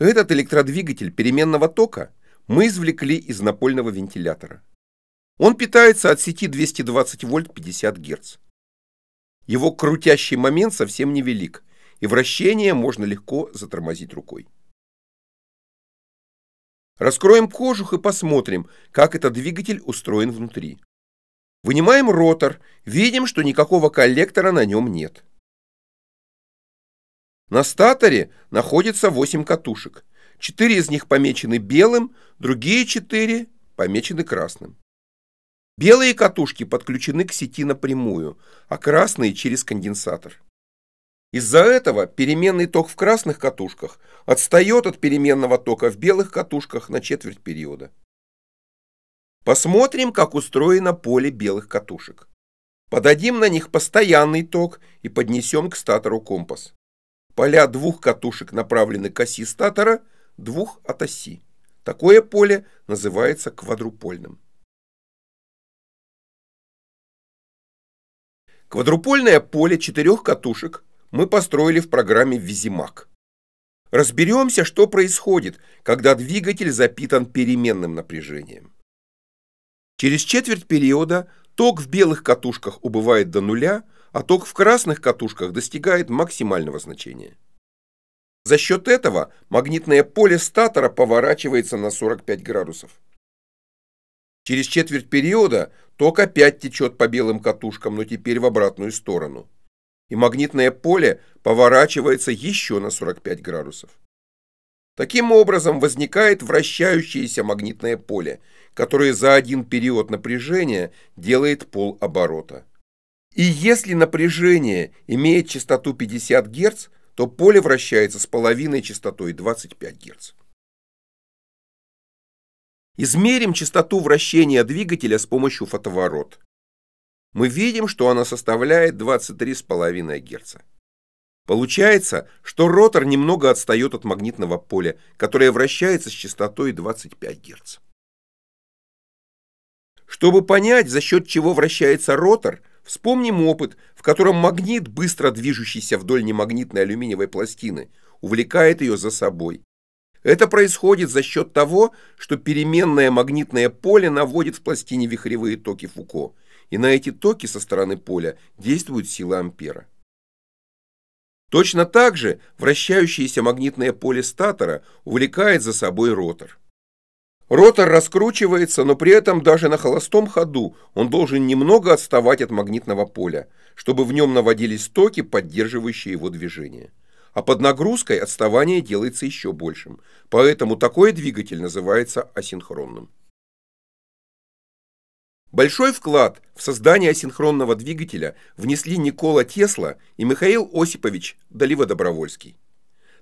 Этот электродвигатель переменного тока мы извлекли из напольного вентилятора. Он питается от сети 220 вольт 50 Гц. Его крутящий момент совсем невелик, и вращение можно легко затормозить рукой. Раскроем кожух и посмотрим, как этот двигатель устроен внутри. Вынимаем ротор, видим, что никакого коллектора на нем нет. На статоре находится 8 катушек. Четыре из них помечены белым, другие четыре помечены красным. Белые катушки подключены к сети напрямую, а красные через конденсатор. Из-за этого переменный ток в красных катушках отстает от переменного тока в белых катушках на четверть периода. Посмотрим, как устроено поле белых катушек. Подадим на них постоянный ток и поднесем к статору компас. Поля двух катушек направлены к оси статора, двух от оси. Такое поле называется квадрупольным. Квадрупольное поле четырех катушек мы построили в программе «Визимак». Разберемся, что происходит, когда двигатель запитан переменным напряжением. Через четверть периода ток в белых катушках убывает до нуля, а ток в красных катушках достигает максимального значения. За счет этого магнитное поле статора поворачивается на 45 градусов. Через четверть периода ток опять течет по белым катушкам, но теперь в обратную сторону. И магнитное поле поворачивается еще на 45 градусов. Таким образом возникает вращающееся магнитное поле, которое за один период напряжения делает пол оборота. И если напряжение имеет частоту 50 Гц, то поле вращается с половиной частотой 25 Гц. Измерим частоту вращения двигателя с помощью фотоворот. Мы видим, что она составляет 23,5 Гц. Получается, что ротор немного отстает от магнитного поля, которое вращается с частотой 25 Гц. Чтобы понять, за счет чего вращается ротор – Вспомним опыт, в котором магнит, быстро движущийся вдоль немагнитной алюминиевой пластины, увлекает ее за собой. Это происходит за счет того, что переменное магнитное поле наводит в пластине вихревые токи Фуко, и на эти токи со стороны поля действует сила ампера. Точно так же вращающееся магнитное поле статора увлекает за собой ротор. Ротор раскручивается, но при этом даже на холостом ходу он должен немного отставать от магнитного поля, чтобы в нем наводились токи, поддерживающие его движение. А под нагрузкой отставание делается еще большим, поэтому такой двигатель называется асинхронным. Большой вклад в создание асинхронного двигателя внесли Никола Тесла и Михаил Осипович Долива-Добровольский.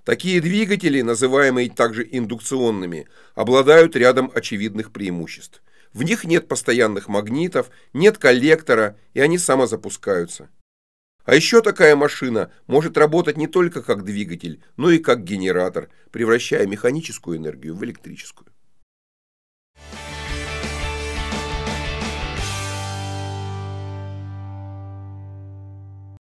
Такие двигатели, называемые также индукционными, обладают рядом очевидных преимуществ. В них нет постоянных магнитов, нет коллектора, и они самозапускаются. А еще такая машина может работать не только как двигатель, но и как генератор, превращая механическую энергию в электрическую.